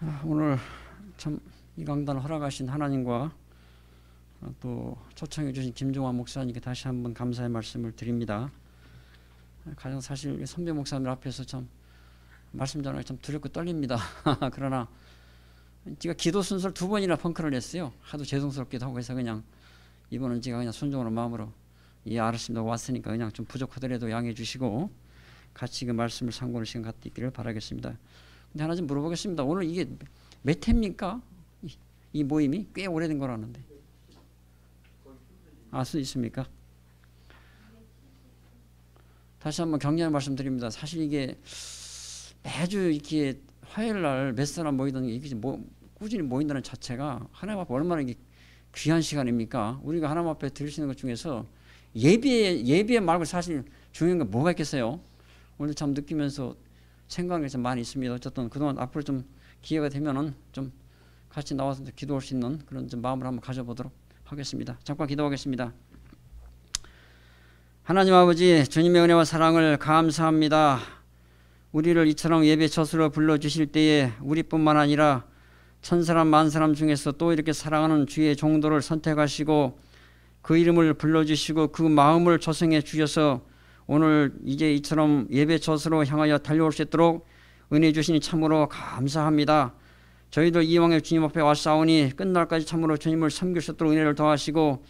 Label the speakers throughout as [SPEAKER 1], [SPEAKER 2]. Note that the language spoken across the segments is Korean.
[SPEAKER 1] 아, 오늘 참 이 강단 허락하신 하나님과 또 초청해 주신 김종환 목사님께 다시 한번 감사의 말씀을 드립니다. 가장 사실 선배 목사님 앞에서 참 말씀 전하기 참 두렵고 떨립니다. 그러나 제가 기도 순서를 두 번이나 펑크를 냈어요. 하도 죄송스럽기도 하고 해서 그냥 이번은 제가 그냥 순종하는 마음으로 예 알았습니다 왔으니까 그냥 좀 부족하더라도 양해 주시고 같이 그 말씀을 상고하 시간 갖기를 바라겠습니다. 근데 하나 좀 물어보겠습니다. 오늘 이게 몇 회입니까? 이, 이 모임이 꽤 오래된 거라는데. 알수 있습니까? 다시 한번 격려 말씀드립니다. 사실 이게 매주 이렇게 화요일 날 몇 사람 모이던 이게 뭐, 꾸준히 모인다는 자체가 하나님 앞에 얼마나 이게 귀한 시간입니까? 우리가 하나님 앞에 드리시는 것 중에서 예배 예배 말고 사실 중요한 건 뭐가 있겠어요? 오늘 참 느끼면서 생각이 좀 많이 있습니다. 어쨌든 그동안 앞으로 좀 기회가 되면은 좀 같이 나와서 기도할 수 있는 그런 좀 마음을 한번 가져보도록 하겠습니다. 잠깐 기도하겠습니다. 하나님 아버지 주님의 은혜와 사랑을 감사합니다. 우리를 이처럼 예배 처수로 불러주실 때에 우리뿐만 아니라 천사람 만사람 중에서 또 이렇게 사랑하는 주의 종도를 선택하시고 그 이름을 불러주시고 그 마음을 조성해 주셔서 오늘 이제 이처럼 예배 처소로 향하여 달려올 수 있도록 은혜 주시니 참으로 감사합니다. 저희들 이왕에 주님 앞에 왔사오니 끝날까지 참으로 주님을 섬길 수 있도록 은혜를 더하시고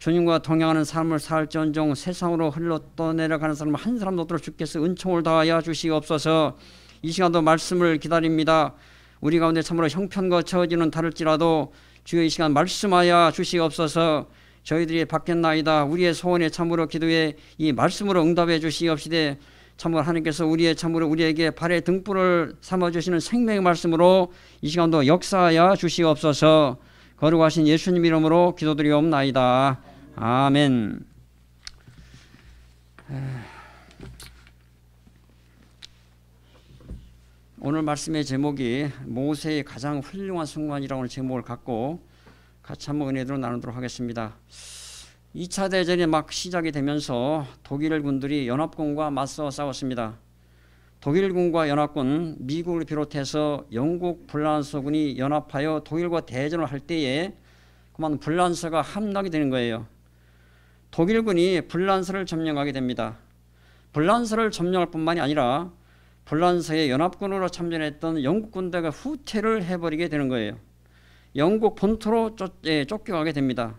[SPEAKER 1] 주님과 동행하는 삶을 살지정 세상으로 흘러 떠내려가는 사람 한 사람도 없도록 주께서 은총을 다하여 주시옵소서 이 시간도 말씀을 기다립니다. 우리 가운데 참으로 형편과 처지는 다를지라도 주여 이 시간 말씀하여 주시옵소서 저희들이 받겠나이다. 우리의 소원에 참으로 기도해 이 말씀으로 응답해 주시옵시되 참으로 하나님께서 우리의 참으로 우리에게 발의 등불을 삼아 주시는 생명의 말씀으로 이 시간도 역사하여 주시옵소서. 거룩하신 예수님 이름으로 기도드리옵나이다. 아멘. 오늘 말씀의 제목이 모세의 가장 훌륭한 순간이라고 하는 제목을 갖고 같이 한번 은혜로 대 나누도록 하겠습니다. 2차 대전이 막 시작이 되면서 독일 군들이 연합군과 맞서 싸웠습니다. 독일군과 연합군, 미국을 비롯해서 영국 불란서군이 연합하여 독일과 대전을 할 때에 그만 불란서가 함락이 되는 거예요. 독일군이 불란서를 점령하게 됩니다. 불란서를 점령할 뿐만이 아니라 불란서의 연합군으로 참전했던 영국 군대가 후퇴를 해버리게 되는 거예요. 영국 본토로 쫓, 예, 쫓겨가게 됩니다.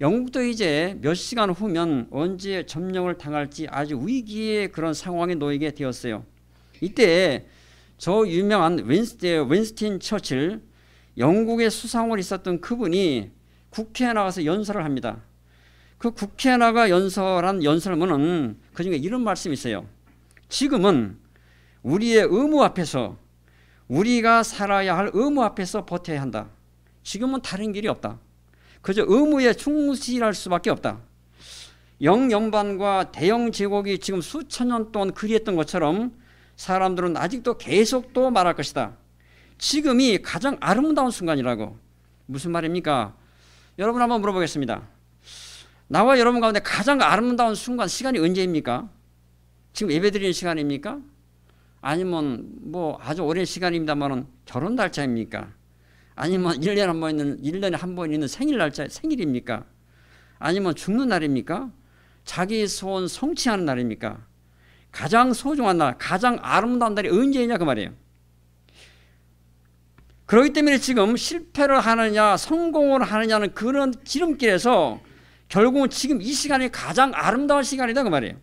[SPEAKER 1] 영국도 이제 몇 시간 후면 언제 점령을 당할지 아주 위기의 그런 상황에 놓이게 되었어요. 이때 저 유명한 윈스틴, 윈스틴 처칠 영국의 수상으로 있었던 그분이 국회에 나가서 연설을 합니다. 그 국회에 나가 연설한 연설문은 그중에 이런 말씀이 있어요. 지금은 우리의 의무 앞에서 우리가 살아야 할 의무 앞에서 버텨야 한다. 지금은 다른 길이 없다. 그저 의무에 충실할 수밖에 없다. 영연반과 대영 제국이 지금 수천 년 동안 그리했던 것처럼 사람들은 아직도 계속 또 말할 것이다. 지금이 가장 아름다운 순간이라고. 무슨 말입니까? 여러분 한번 물어보겠습니다. 나와 여러분 가운데 가장 아름다운 순간, 시간이 언제입니까? 지금 예배 드리는 시간입니까? 아니면 뭐 아주 오랜 시간입니다만은 결혼 날짜입니까? 아니면 1년에 한번 있는 1년에 한 번 있는 생일 날짜 생일입니까? 아니면 죽는 날입니까? 자기 소원 성취하는 날입니까? 가장 소중한 날, 가장 아름다운 날이 언제이냐 그 말이에요. 그렇기 때문에 지금 실패를 하느냐, 성공을 하느냐는 그런 지름길에서 결국은 지금 이 시간이 가장 아름다운 시간이다 그 말이에요.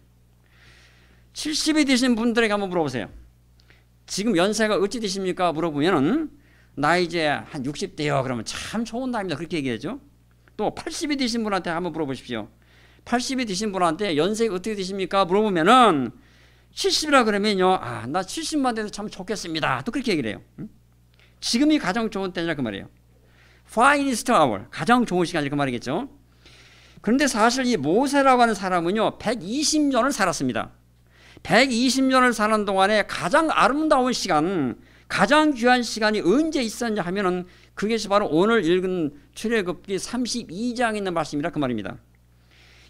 [SPEAKER 1] 70이 되신 분들에게 한번 물어보세요. 지금 연세가 어찌 되십니까? 물어보면은 나 이제 한 60대요. 그러면 참 좋은 나이입니다. 그렇게 얘기하죠. 또 80이 되신 분한테 한번 물어보십시오. 80이 되신 분한테 연세가 어떻게 되십니까? 물어보면은 70이라 그러면요. 아, 나 70만 돼도 참 좋겠습니다. 또 그렇게 얘기를 해요. 응? 지금이 가장 좋은 때냐 그 말이에요. finest hour. 가장 좋은 시간이 그 말이겠죠. 그런데 사실 이 모세라고 하는 사람은요. 120년을 살았습니다. 120년을 사는 동안에 가장 아름다운 시간, 가장 귀한 시간이 언제 있었냐 하면은 그것이 바로 오늘 읽은 출애굽기 32장에 있는 말씀이라 그 말입니다.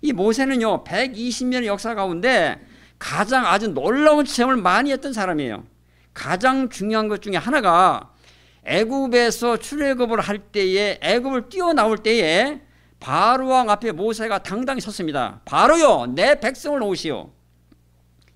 [SPEAKER 1] 이 모세는요 120년의 역사 가운데 가장 아주 놀라운 체험을 많이 했던 사람이에요. 가장 중요한 것 중에 하나가 애굽에서 출애굽을 할 때에 애굽을 뛰어나올 때에 바로 왕 앞에 모세가 당당히 섰습니다. 바로요 내 백성을 놓으시오.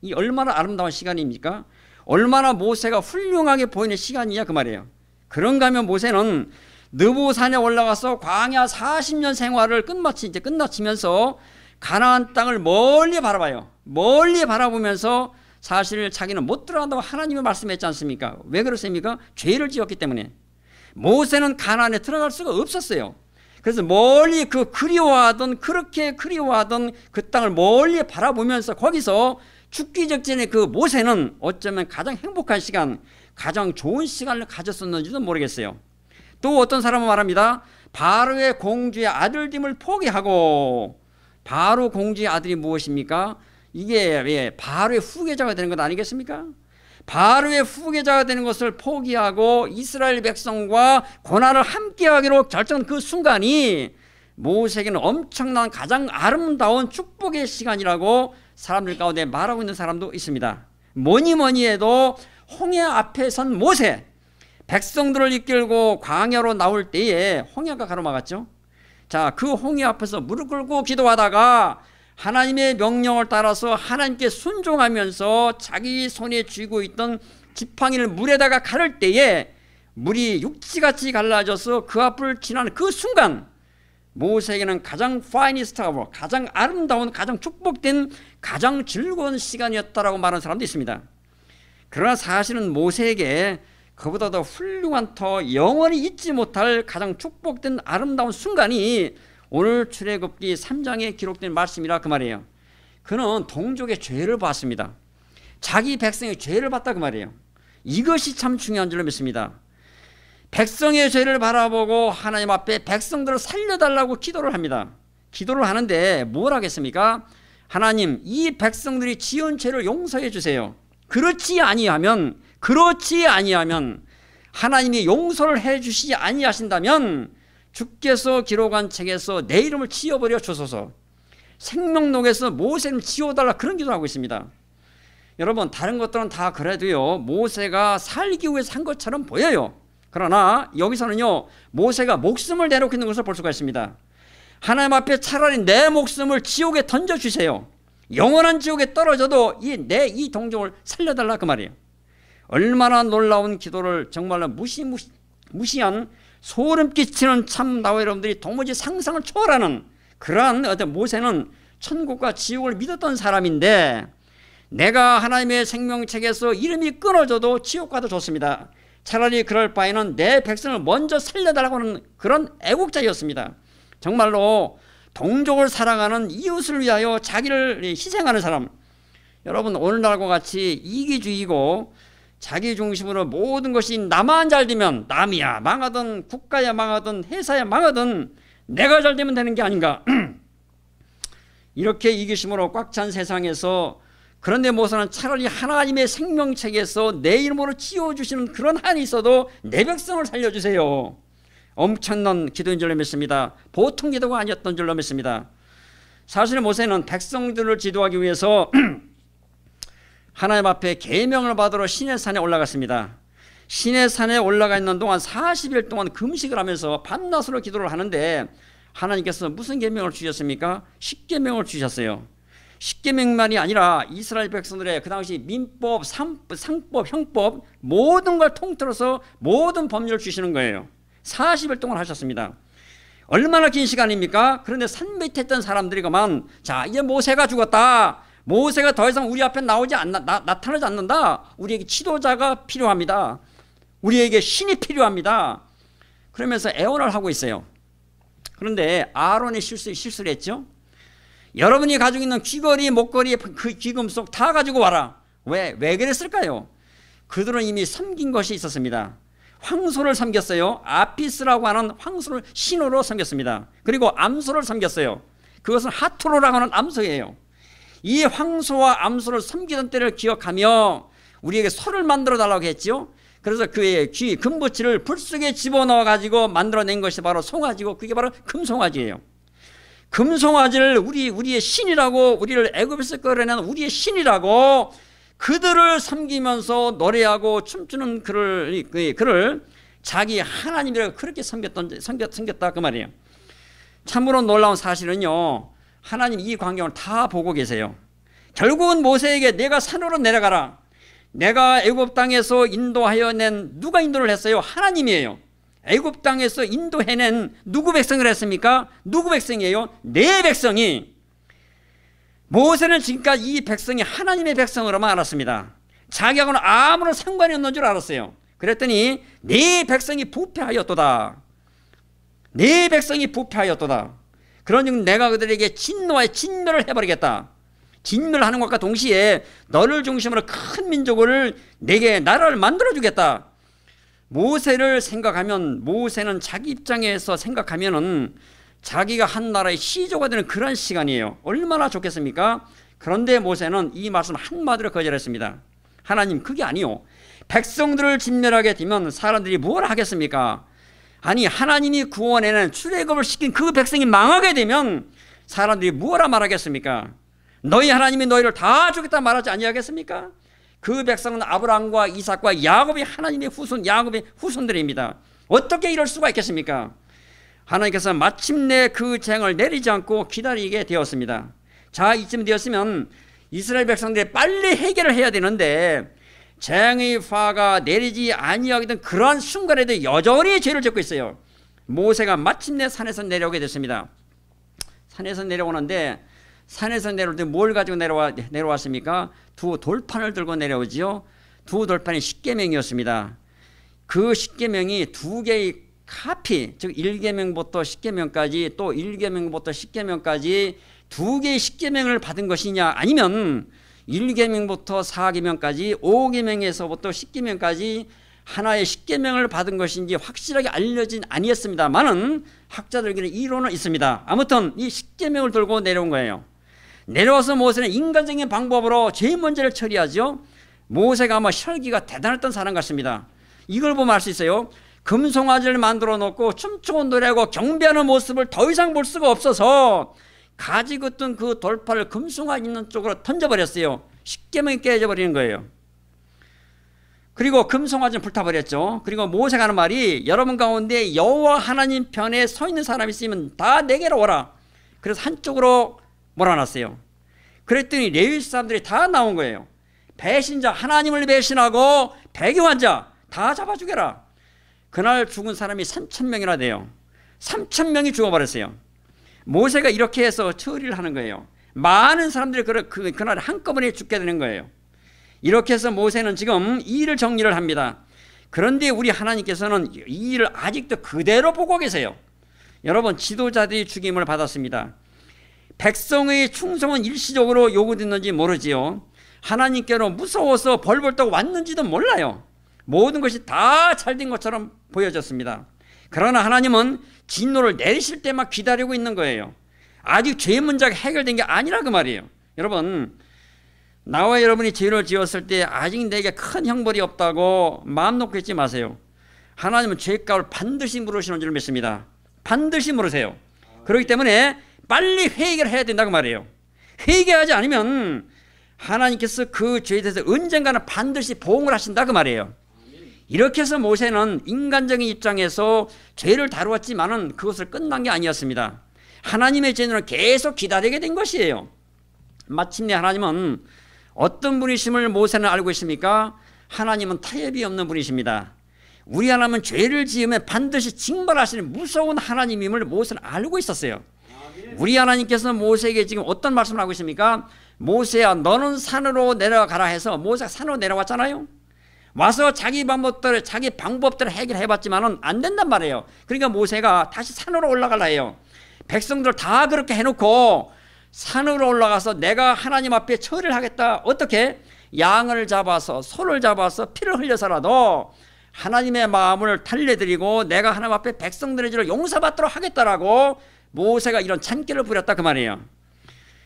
[SPEAKER 1] 이 얼마나 아름다운 시간입니까? 얼마나 모세가 훌륭하게 보이는 시간이냐 그 말이에요. 그런가 하면 모세는 느부산에 올라가서 광야 40년 생활을 끝마치 이제 끝마치면서 가나안 땅을 멀리 바라봐요. 멀리 바라보면서 사실 자기는 못 들어간다고 하나님이 말씀했지 않습니까? 왜 그렇습니까? 죄를 지었기 때문에. 모세는 가나안에 들어갈 수가 없었어요. 그래서 멀리 그 그리워하던 그렇게 그리워하던 그 땅을 멀리 바라보면서 거기서 죽기 직전에 그 모세는 어쩌면 가장 행복한 시간, 가장 좋은 시간을 가졌었는지도 모르겠어요. 또 어떤 사람은 말합니다. 바로의 공주의 아들됨을 포기하고 바로 공주의 아들이 무엇입니까? 이게 왜 바로의 후계자가 되는 것 아니겠습니까? 바로의 후계자가 되는 것을 포기하고 이스라엘 백성과 고난을 함께하기로 결정한 그 순간이 모세에게는 엄청난 가장 아름다운 축복의 시간이라고 사람들 가운데 말하고 있는 사람도 있습니다. 뭐니 뭐니 해도 홍해 앞에 선 모세 백성들을 이끌고 광야로 나올 때에 홍해가 가로막았죠. 자, 그 홍해 앞에서 무릎 꿇고 기도하다가 하나님의 명령을 따라서 하나님께 순종하면서 자기 손에 쥐고 있던 지팡이를 물에다가 가를 때에 물이 육지같이 갈라져서 그 앞을 지나는 그 순간 모세에게는 가장 파이니스트 하고 가장 아름다운 가장 축복된 가장 즐거운 시간이었다라고 말하는 사람도 있습니다. 그러나 사실은 모세에게 그보다 더 훌륭한 더 영원히 잊지 못할 가장 축복된 아름다운 순간이 오늘 출애굽기 3장에 기록된 말씀이라 그 말이에요. 그는 동족의 죄를 봤습니다. 자기 백성의 죄를 봤다 그 말이에요. 이것이 참 중요한 줄로 믿습니다. 백성의 죄를 바라보고 하나님 앞에 백성들을 살려달라고 기도를 합니다. 기도를 하는데 뭘 하겠습니까? 하나님 이 백성들이 지은 죄를 용서해 주세요. 그렇지 아니하면 그렇지 아니하면 하나님이 용서를 해 주시지 아니하신다면 주께서 기록한 책에서 내 이름을 지워버려 주소서 생명록에서 모세를 지워달라 그런 기도하고 있습니다. 여러분 다른 것들은 다 그래도요 모세가 살기 위해서 한 것처럼 보여요. 그러나 여기서는요 모세가 목숨을 내놓는 것을 볼 수가 있습니다. 하나님 앞에 차라리 내 목숨을 지옥에 던져 주세요. 영원한 지옥에 떨어져도 내 이 동정을 살려달라 그 말이에요. 얼마나 놀라운 기도를 정말로 무시무시 무시한 소름 끼치는 참 나와 여러분들이 도무지 상상을 초월하는 그러한 어떤 모세는 천국과 지옥을 믿었던 사람인데 내가 하나님의 생명책에서 이름이 끊어져도 지옥과도 좋습니다. 차라리 그럴 바에는 내 백성을 먼저 살려달라고 하는 그런 애국자였습니다. 정말로 동족을 사랑하는 이웃을 위하여 자기를 희생하는 사람. 여러분 오늘날과 같이 이기주의고 자기 중심으로 모든 것이 나만 잘 되면 남이야 망하든 국가야 망하든 회사야 망하든 내가 잘 되면 되는 게 아닌가. 이렇게 이기심으로 꽉 찬 세상에서 그런데 모세는 차라리 하나님의 생명책에서 내 이름으로 지어주시는 그런 한이 있어도 내 백성을 살려주세요. 엄청난 기도인 줄로 믿습니다. 보통 기도가 아니었던 줄로 믿습니다. 사실 모세는 백성들을 지도하기 위해서 하나님 앞에 계명을 받으러 신의 산에 올라갔습니다. 신의 산에 올라가 있는 동안 40일 동안 금식을 하면서 밤낮으로 기도를 하는데 하나님께서 무슨 계명을 주셨습니까? 십계명을 주셨어요. 십계명만이 아니라 이스라엘 백성들의 그 당시 민법, 상법, 형법 모든 걸 통틀어서 모든 법률을 주시는 거예요. 40일 동안 하셨습니다. 얼마나 긴 시간입니까? 그런데 산밑에있던 사람들이 그만 자 이제 모세가 죽었다. 모세가 더 이상 우리 앞에 나오지 않나 나, 타나지 않는다. 우리에게 지도자가 필요합니다. 우리에게 신이 필요합니다. 그러면서 애원을 하고 있어요. 그런데 아론의 실수 실수를 했죠. 여러분이 가지고 있는 귀걸이, 목걸이, 그 귀금속 다 가지고 와라. 왜? 왜 그랬을까요? 그들은 이미 섬긴 것이 있었습니다. 황소를 섬겼어요. 아피스라고 하는 황소를 신호로 섬겼습니다. 그리고 암소를 섬겼어요. 그것은 하토로라고 하는 암소예요. 이 황소와 암소를 섬기던 때를 기억하며 우리에게 소를 만들어 달라고 했지요. 그래서 그의 귀 금부치를 불 속에 집어넣어 가지고 만들어낸 것이 바로 송아지고 그게 바로 금송아지예요. 금송아지를 우리 우리의 신이라고 우리를 애굽에서 끌어낸 우리의 신이라고 그들을 섬기면서 노래하고 춤추는 그를 그를 자기 하나님이라고 그렇게 섬겼던 섬겼, 섬겼다 그 말이에요. 참으로 놀라운 사실은요. 하나님 이 광경을 다 보고 계세요. 결국은 모세에게 내가 산으로 내려가라. 내가 애굽 땅에서 인도하여 낸 누가 인도를 했어요? 하나님이에요. 애굽 땅에서 인도해낸 누구 백성을 했습니까? 누구 백성이에요? 내 네 백성이 모세는 지금까지 이 백성이 하나님의 백성으로만 알았습니다. 자기하고는 아무런 상관이 없는 줄 알았어요. 그랬더니 네 백성이 부패하였도다. 네 백성이 부패하였도다. 그런즉 내가 그들에게 진노와 진멸을 해버리겠다. 진멸하는 것과 동시에 너를 중심으로 큰 민족을 내게 나라를 만들어주겠다. 모세를 생각하면 모세는 자기 입장에서 생각하면은 자기가 한 나라의 시조가 되는 그런 시간이에요. 얼마나 좋겠습니까? 그런데 모세는 이 말씀 한마디로 거절했습니다. 하나님 그게 아니요. 백성들을 진멸하게 되면 사람들이 뭘 하겠습니까? 아니 하나님이 구원에는 출애굽을 시킨 그 백성이 망하게 되면 사람들이 뭐라 말하겠습니까? 너희 하나님이 너희를 다 주겠다 말하지 아니하겠습니까? 그 백성은 아브라함과 이삭과 야곱이 하나님의 후손 야곱의 후손들입니다. 어떻게 이럴 수가 있겠습니까? 하나님께서 마침내 그 쟁을 내리지 않고 기다리게 되었습니다. 자 이쯤 되었으면 이스라엘 백성들이 빨리 해결을 해야 되는데 쟁의 화가 내리지 아니하게 된 그러한 순간에도 여전히 죄를 짓고 있어요. 모세가 마침내 산에서 내려오게 됐습니다. 산에서 내려오는데 산에서 내려올 때 뭘 가지고 내려와, 내려왔습니까? 두 돌판을 들고 내려오지요. 두 돌판이 십계명이었습니다. 그 십계명이 두 개의 카피, 즉 1계명부터 십계명까지 또 1계명부터 십계명까지 두 개의 십계명을 받은 것이냐 아니면 1계명부터 4계명까지 5계명에서부터 십계명까지 하나의 십계명을 받은 것인지 확실하게 알려진 아니었습니다만은 학자들에게는 이론은 있습니다. 아무튼 이 십계명을 들고 내려온 거예요. 내려와서 모세는 인간적인 방법으로 제일 문제를 처리하죠. 모세가 아마 혈기가 대단했던 사람 같습니다. 이걸 보면 알 수 있어요. 금송아지를 만들어 놓고 춤추고 노래하고 경배하는 모습을 더 이상 볼 수가 없어서 가지고 있던 그 돌파를 금송아지 있는 쪽으로 던져버렸어요. 십계명 깨져버리는 거예요. 그리고 금송아지는 불타버렸죠. 그리고 모세가 하는 말이 여러분 가운데 여호와 하나님 편에 서 있는 사람이 있으면 다 내게로 오라. 그래서 한쪽으로 몰아놨어요. 그랬더니 레위 사람들이 다 나온 거예요. 배신자 하나님을 배신하고 배교환자 다 잡아 죽여라. 그날 죽은 사람이 3천 명이나 돼요. 3천 명이 죽어버렸어요. 모세가 이렇게 해서 처리를 하는 거예요. 많은 사람들이 그, 그, 그날 한꺼번에 죽게 되는 거예요. 이렇게 해서 모세는 지금 이 일을 정리를 합니다. 그런데 우리 하나님께서는 이 일을 아직도 그대로 보고 계세요. 여러분 지도자들이 죽임을 받았습니다. 백성의 충성은 일시적으로 요구됐는지 모르지요. 하나님께로 무서워서 벌벌떡 왔는지도 몰라요. 모든 것이 다 잘 된 것처럼 보여졌습니다. 그러나 하나님은 진노를 내리실 때만 기다리고 있는 거예요. 아직 죄 문제가 해결된 게 아니라 그 말이에요. 여러분, 나와 여러분이 죄를 지었을 때 아직 내게 큰 형벌이 없다고 마음 놓고 있지 마세요. 하나님은 죄값을 반드시 물으시는 줄 믿습니다. 반드시 물으세요. 그렇기 때문에 빨리 회개를 해야 된다고 말해요 회개하지 않으면 하나님께서 그 죄에 대해서 언젠가는 반드시 보응을 하신다 고말해요 이렇게 해서 모세는 인간적인 입장에서 죄를 다루었지만은 그것을 끝난 게 아니었습니다. 하나님의 죄는 계속 기다리게 된 것이에요. 마침내 하나님은 어떤 분이심을 모세는 알고 있습니까? 하나님은 타협이 없는 분이십니다. 우리 하나님은 죄를 지으면 반드시 징벌하시는 무서운 하나님임을 모세는 알고 있었어요. 우리 하나님께서 모세에게 지금 어떤 말씀을 하고 있습니까? 모세야 너는 산으로 내려가라 해서 모세가 산으로 내려왔잖아요. 와서 자기 방법들 자기 방법들을 해결해 봤지만은 안 된단 말이에요. 그러니까 모세가 다시 산으로 올라가라 해요. 백성들 다 그렇게 해 놓고 산으로 올라가서 내가 하나님 앞에 처리를 하겠다. 어떻게? 양을 잡아서 소를 잡아서 피를 흘려서라도 하나님의 마음을 달래드리고 내가 하나님 앞에 백성들의 죄를 용서받도록 하겠다라고 모세가 이런 참기를 부렸다 그 말이에요.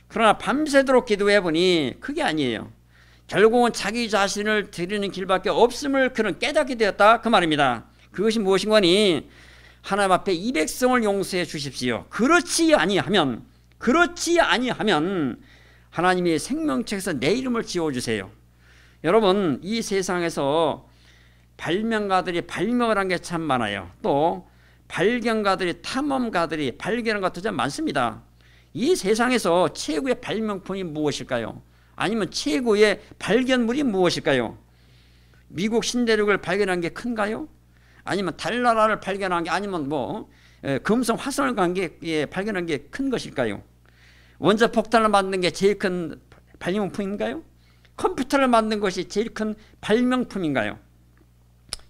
[SPEAKER 1] 그러나 밤새도록 기도해 보니 그게 아니에요. 결국은 자기 자신을 드리는 길밖에 없음을 그는 깨닫게 되었다 그 말입니다. 그것이 무엇인 거니? 하나님 앞에 이 백성을 용서해 주십시오. 그렇지 아니하면 그렇지 아니하면 하나님이 생명책에서 내 이름을 지워 주세요. 여러분 이 세상에서 발명가들이 발명을 한 게 참 많아요. 또 발견가들이 탐험가들이 발견한 것들이 많습니다. 이 세상에서 최고의 발명품이 무엇일까요? 아니면 최고의 발견물이 무엇일까요? 미국 신대륙을 발견한 게 큰가요? 아니면 달나라를 발견한 게 아니면 뭐 금성 화성을 간게 예, 발견한 게 큰 것일까요? 원자 폭탄을 만든 게 제일 큰 발명품인가요? 컴퓨터를 만든 것이 제일 큰 발명품인가요?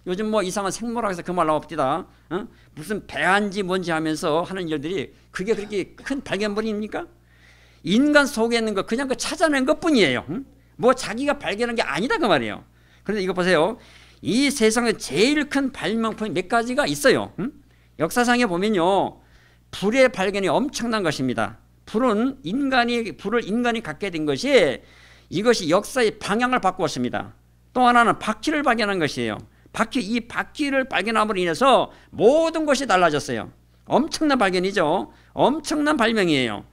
[SPEAKER 1] 요즘 뭐 이상한 생물학에서 그 말 나옵디다. 어? 무슨 배한지 뭔지 하면서 하는 일들이 그게 그렇게 큰 발견물입니까? 인간 속에 있는 거 그냥 그 찾아낸 것 뿐이에요. 응? 뭐 자기가 발견한 게 아니다 그 말이에요. 그런데 이거 보세요. 이 세상에 제일 큰 발명품이 몇 가지가 있어요. 응? 역사상에 보면요. 불의 발견이 엄청난 것입니다. 불은 인간이 불을 인간이 갖게 된 것이 이것이 역사의 방향을 바꾸었습니다. 또 하나는 바퀴를 발견한 것이에요. 바퀴 이 바퀴를 발견함으로 인해서 모든 것이 달라졌어요. 엄청난 발견이죠. 엄청난 발명이에요.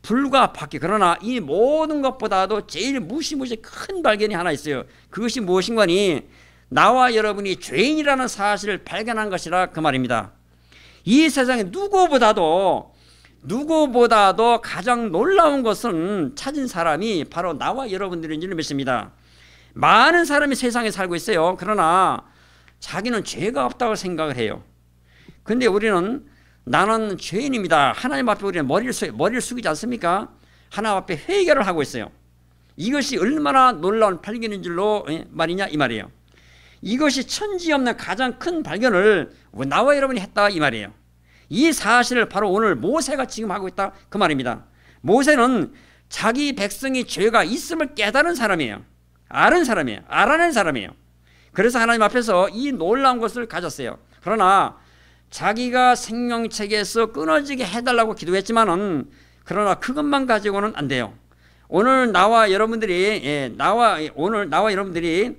[SPEAKER 1] 불과 바퀴 그러나 이 모든 것보다도 제일 무시무시 큰 발견이 하나 있어요. 그것이 무엇인가니 나와 여러분이 죄인이라는 사실을 발견한 것이라 그 말입니다. 이 세상에 누구보다도 누구보다도 가장 놀라운 것은 찾은 사람이 바로 나와 여러분들인 줄 믿습니다. 많은 사람이 세상에 살고 있어요. 그러나 자기는 죄가 없다고 생각을 해요. 근데 우리는 나는 죄인입니다. 하나님 앞에 우리는 머리를, 머리를 숙이지 않습니까? 하나님 앞에 회개를 하고 있어요. 이것이 얼마나 놀라운 발견인 줄로 예, 말이냐 이 말이에요. 이것이 천지 없는 가장 큰 발견을 나와 여러분이 했다 이 말이에요. 이 사실을 바로 오늘 모세가 지금 하고 있다 그 말입니다. 모세는 자기 백성이 죄가 있음을 깨달은 사람이에요. 아는 사람이에요. 알아낸 사람이에요. 그래서 하나님 앞에서 이 놀라운 것을 가졌어요. 그러나 자기가 생명책에서 끊어지게 해달라고 기도했지만은 그러나 그것만 가지고는 안 돼요. 오늘 나와 여러분들이 예, 나와 오늘 나와 여러분들이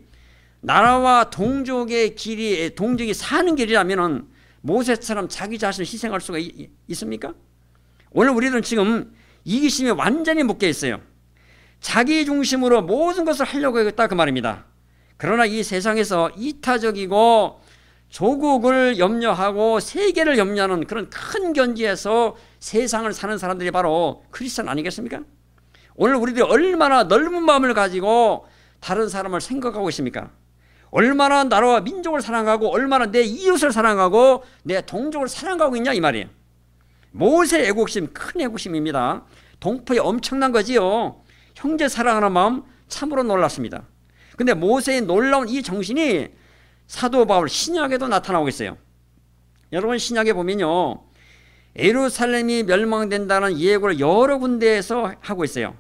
[SPEAKER 1] 나라와 동족의 길이 예, 동족이 사는 길이라면은 모세처럼 자기 자신을 희생할 수가 이, 있습니까? 오늘 우리들은 지금 이기심에 완전히 묶여 있어요. 자기 중심으로 모든 것을 하려고 했다 그 말입니다. 그러나 이 세상에서 이타적이고 조국을 염려하고 세계를 염려하는 그런 큰 견지에서 세상을 사는 사람들이 바로 크리스천 아니겠습니까? 오늘 우리들이 얼마나 넓은 마음을 가지고 다른 사람을 생각하고 있습니까? 얼마나 나라와 민족을 사랑하고 얼마나 내 이웃을 사랑하고 내 동족을 사랑하고 있냐 이 말이에요. 모세 애국심 큰 애국심입니다. 동포의 엄청난 거지요. 형제 사랑하는 마음 참으로 놀랐습니다. 근데 모세의 놀라운 이 정신이 사도 바울 신약에도 나타나고 있어요. 여러분 신약에 보면요. 에루살렘이 멸망된다는 예고를 여러 군데에서 하고 있어요.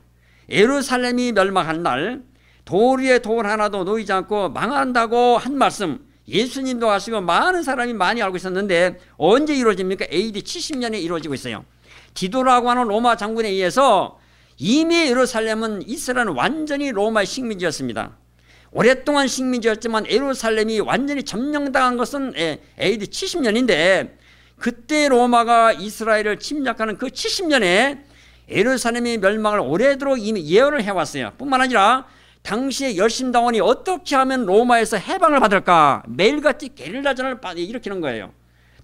[SPEAKER 1] 에루살렘이 멸망한 날 도리에 돌 하나도 놓이지 않고 망한다고 한 말씀 예수님도 하시고 많은 사람이 많이 알고 있었는데 언제 이루어집니까? AD 70년에 이루어지고 있어요. 디도라고 하는 로마 장군에 의해서 이미 예루살렘은 이스라엘은 완전히 로마의 식민지였습니다. 오랫동안 식민지였지만 에루살렘이 완전히 점령당한 것은 예, AD 70년인데 그때 로마가 이스라엘을 침략하는 그 70년에 에루살렘이 멸망을 오래도록 이미 예언을 해왔어요. 뿐만 아니라 당시에 열심당원이 어떻게 하면 로마에서 해방을 받을까 매일같이 게릴라전을 일으키는 거예요.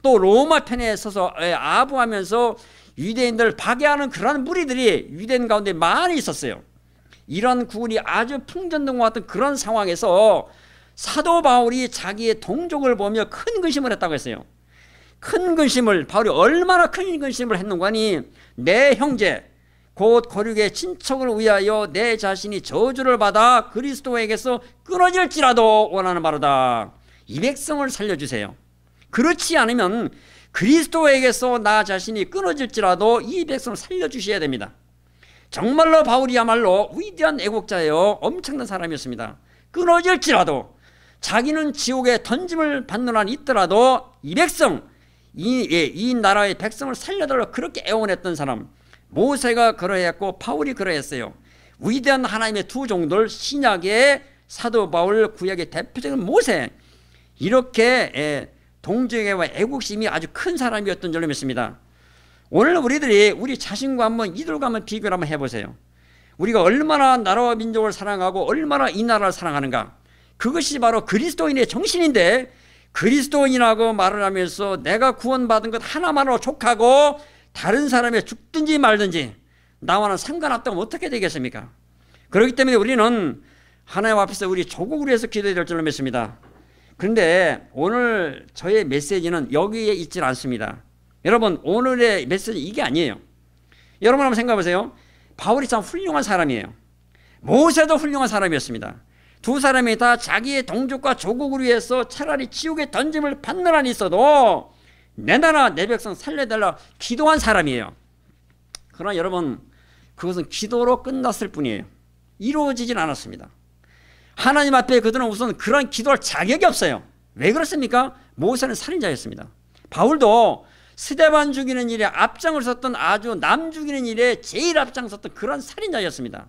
[SPEAKER 1] 또 로마 편에 서서 예, 아부하면서 유대인들을 파괴하는 그러 무리들이 유대인 가운데 많이 있었어요. 이런 구원이 아주 풍전등과 같은 그런 상황에서 사도 바울이 자기의 동족을 보며 큰 근심을 했다고 했어요. 큰 근심을 바울이 얼마나 큰 근심을 했는가니 하내 형제 곧 거룩의 친척을 위하여 내 자신이 저주를 받아 그리스도에게서 끊어질지라도 원하는 바로다. 이 백성을 살려주세요. 그렇지 않으면 그리스도에게서 나 자신이 끊어질지라도 이 백성을 살려주셔야 됩니다. 정말로 바울이야말로 위대한 애국자예요. 엄청난 사람이었습니다. 끊어질지라도 자기는 지옥에 던짐을 받는 한 있더라도 이 백성 이, 예, 이 나라의 백성을 살려달라 그렇게 애원했던 사람 모세가 그러했고 파울이 그러했어요. 위대한 하나님의 두 종들 신약의 사도 바울 구약의 대표적인 모세 이렇게 예, 동정애와 애국심이 아주 큰 사람이었던 점을 믿습니다. 오늘 우리들이 우리 자신과 한번 이들과 한번 비교를 한번 해보세요. 우리가 얼마나 나라와 민족을 사랑하고 얼마나 이 나라를 사랑하는가. 그것이 바로 그리스도인의 정신인데 그리스도인이라고 말을 하면서 내가 구원받은 것 하나만으로 족하고 다른 사람의 죽든지 말든지 나와는 상관없다면 어떻게 되겠습니까? 그렇기 때문에 우리는 하나님 앞에서 우리 조국을 위해서 기도해야 될 줄로 믿습니다. 그런데 오늘 저의 메시지는 여기에 있질 않습니다. 여러분 오늘의 메시지 이게 아니에요. 여러분 한번 생각해보세요. 바울이 참 훌륭한 사람이에요. 모세도 훌륭한 사람이었습니다. 두 사람이 다 자기의 동족과 조국을 위해서 차라리 지옥의 던짐을 받는 한 있어도 내 나라 내 백성 살려달라 기도한 사람이에요. 그러나 여러분 그것은 기도로 끝났을 뿐이에요. 이루어지진 않았습니다. 하나님 앞에 그들은 우선 그런 기도할 자격이 없어요. 왜 그렇습니까? 모세는 살인자였습니다. 바울도 스데반 죽이는 일에 앞장을 섰던 아주 남 죽이는 일에 제일 앞장섰던 그런 살인자였습니다.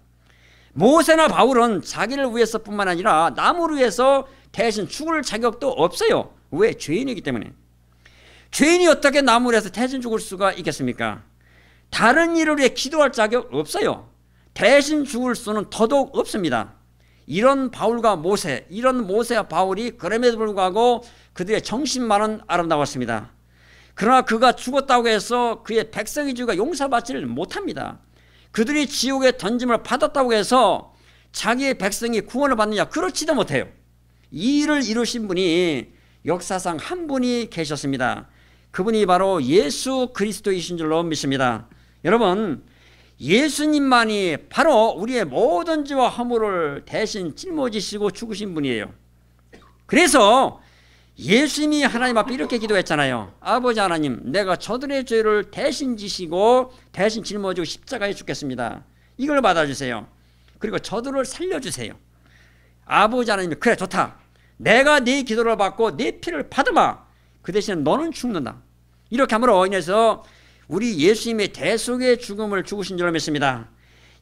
[SPEAKER 1] 모세나 바울은 자기를 위해서뿐만 아니라 남을 위해서 대신 죽을 자격도 없어요. 왜? 죄인이기 때문에. 죄인이 어떻게 남을 위해서 대신 죽을 수가 있겠습니까? 다른 일을 위해 기도할 자격 없어요. 대신 죽을 수는 더더욱 없습니다. 이런 바울과 모세, 이런 모세와 바울이 그럼에도 불구하고 그들의 정신만은 아름다웠습니다. 그러나 그가 죽었다고 해서 그의 백성의 죄가 용서받지를 못합니다. 그들이 지옥의 던짐을 받았다고 해서 자기의 백성이 구원을 받느냐 그렇지도 못해요. 이 일을 이루신 분이 역사상 한 분이 계셨습니다. 그분이 바로 예수 그리스도이신 줄로 믿습니다. 여러분 예수님만이 바로 우리의 모든 죄와 허물을 대신 짊어지시고 죽으신 분이에요. 그래서 예수님이 하나님 앞에 이렇게 기도했잖아요. 아버지 하나님, 내가 저들의 죄를 대신 지시고 대신 짊어지고 십자가에 죽겠습니다. 이걸 받아주세요. 그리고 저들을 살려주세요. 아버지 하나님, 그래 좋다. 내가 네 기도를 받고 네 피를 받으마. 그 대신 너는 죽는다. 이렇게 함으로 인해서 우리 예수님의 대속의 죽음을 죽으신 줄 믿습니다.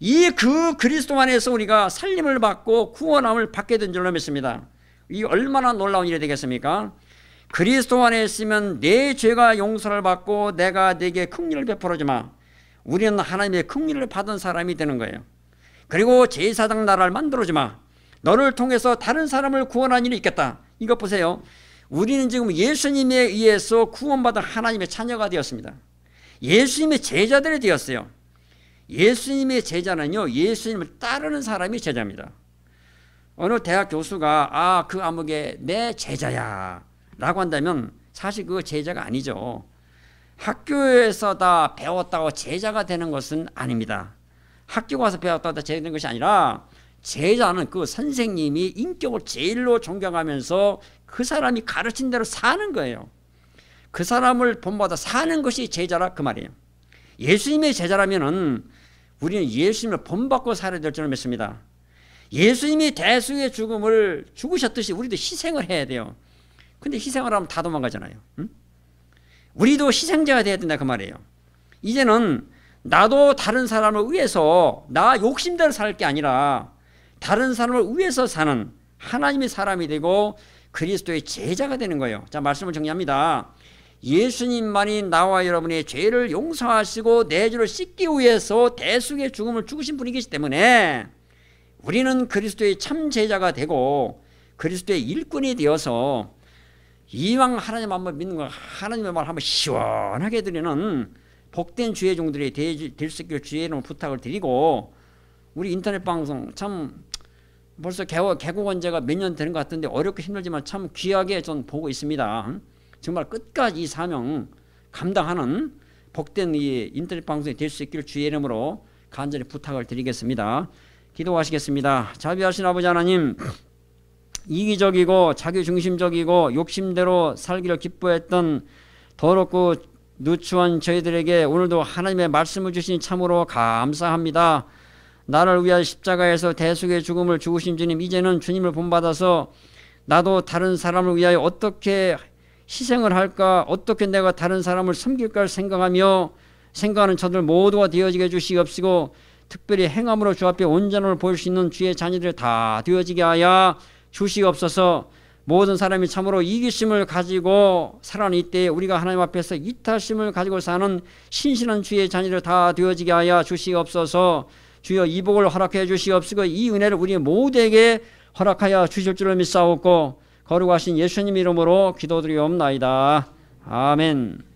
[SPEAKER 1] 이 그 그리스도 안에서 우리가 살림을 받고 구원함을 받게 된 줄로 믿습니다. 이 얼마나 놀라운 일이 되겠습니까? 그리스도 안에 있으면 내 죄가 용서를 받고 내가 내게 긍휼을 베풀어 주마. 우리는 하나님의 긍휼을 받은 사람이 되는 거예요. 그리고 제사장 나라를 만들어 주마. 너를 통해서 다른 사람을 구원한 일이 있겠다. 이것 보세요. 우리는 지금 예수님에 의해서 구원받은 하나님의 자녀가 되었습니다. 예수님의 제자들이 되었어요. 예수님의 제자는요, 예수님을 따르는 사람이 제자입니다. 어느 대학 교수가 아, 그 암흑의 내 제자야. 라고 한다면 사실 그 제자가 아니죠. 학교에서 다 배웠다고 제자가 되는 것은 아닙니다. 학교 가서 배웠다고 제자 되는 것이 아니라 제자는 그 선생님이 인격을 제일로 존경하면서 그 사람이 가르친 대로 사는 거예요. 그 사람을 본받아 사는 것이 제자라 그 말이에요. 예수님의 제자라면 우리는 예수님을 본받고 살아야 될 줄을 믿습니다. 예수님이 대수의 죽음을 죽으셨듯이 우리도 희생을 해야 돼요. 근데 희생을 하면 다 도망가잖아요. 응? 우리도 희생자가 돼야 된다 그 말이에요. 이제는 나도 다른 사람을 위해서 나 욕심대로 살 게 아니라 다른 사람을 위해서 사는 하나님의 사람이 되고 그리스도의 제자가 되는 거예요. 자 말씀을 정리합니다. 예수님만이 나와 여러분의 죄를 용서하시고 내 죄를 씻기 위해서 대수의 죽음을 죽으신 분이기 때문에 우리는 그리스도의 참 제자가 되고 그리스도의 일꾼이 되어서 이왕 하나님 한번 믿는 거 하나님의 말 한번 시원하게 드리는 복된 주의 종들이 될 수 있기를 주의 이름을 부탁을 드리고 우리 인터넷 방송 참 벌써 개월, 개국 언제가 몇 년 되는 것 같은데 어렵고 힘들지만 참 귀하게 전 보고 있습니다. 정말 끝까지 이 사명 감당하는 복된 이 인터넷 방송이 될 수 있기를 주의 이름으로 간절히 부탁을 드리겠습니다. 기도하시겠습니다. 자비하신 아버지 하나님 이기적이고 자기중심적이고 욕심대로 살기를 기뻐했던 더럽고 누추한 저희들에게 오늘도 하나님의 말씀을 주시 참으로 감사합니다. 나를 위하여 십자가에서 대속의 죽음을 주으신 주님 이제는 주님을 본받아서 나도 다른 사람을 위하여 어떻게 희생을 할까 어떻게 내가 다른 사람을 섬길까 생각하며 생각하는 저들 모두가 되어지게 주시옵시고 특별히 행함으로 주 앞에 온전함을 보일 수 있는 주의 자녀들 다 되어지게 하여 주시옵소서 모든 사람이 참으로 이기심을 가지고 살아는 이때 에 우리가 하나님 앞에서 이타심을 가지고 사는 신실한 주의 자녀들 다 되어지게 하여 주시옵소서 주여 이 복을 허락해 주시옵시고 이 은혜를 우리 모두에게 허락하여 주실 줄을 믿사옵고 거룩하신 예수님 이름으로 기도드리옵나이다. 아멘.